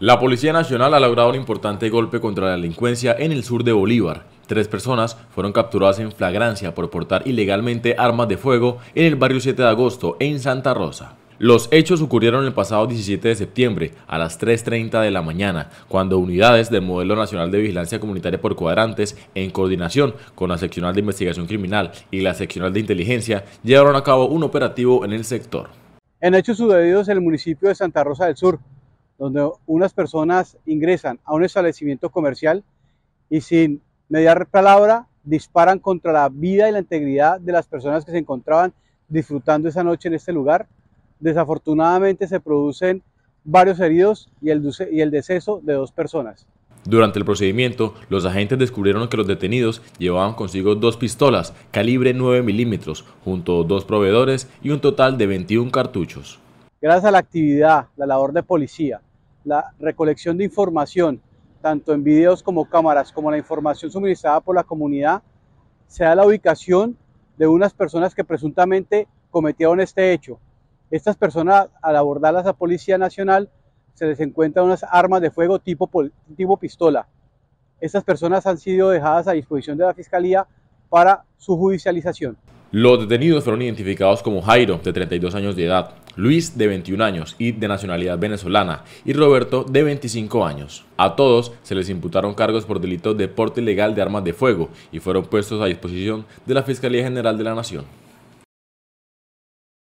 La Policía Nacional ha logrado un importante golpe contra la delincuencia en el sur de Bolívar. Tres personas fueron capturadas en flagrancia por portar ilegalmente armas de fuego en el barrio 7 de agosto en Santa Rosa. Los hechos ocurrieron el pasado 17 de septiembre a las 3.30 de la mañana, cuando unidades del Modelo Nacional de Vigilancia Comunitaria por Cuadrantes, en coordinación con la Seccional de Investigación Criminal y la Seccional de Inteligencia, llevaron a cabo un operativo en el sector. En hechos sucedidos en el municipio de Santa Rosa del Sur, donde unas personas ingresan a un establecimiento comercial y sin mediar palabra disparan contra la vida y la integridad de las personas que se encontraban disfrutando esa noche en este lugar. Desafortunadamente se producen varios heridos y el, y el deceso de dos personas. Durante el procedimiento, los agentes descubrieron que los detenidos llevaban consigo dos pistolas calibre 9 milímetros, junto a dos proveedores y un total de 21 cartuchos. Gracias a la actividad, la labor de policía, la recolección de información, tanto en videos como cámaras, como la información suministrada por la comunidad, se da la ubicación de unas personas que presuntamente cometieron este hecho. Estas personas, al abordarlas a Policía Nacional, se les encuentran unas armas de fuego tipo, tipo pistola. Estas personas han sido dejadas a disposición de la Fiscalía para su judicialización. Los detenidos fueron identificados como Jairo, de 32 años de edad, Luis, de 21 años y de nacionalidad venezolana, y Roberto, de 25 años. A todos se les imputaron cargos por delito de porte ilegal de armas de fuego y fueron puestos a disposición de la Fiscalía General de la Nación.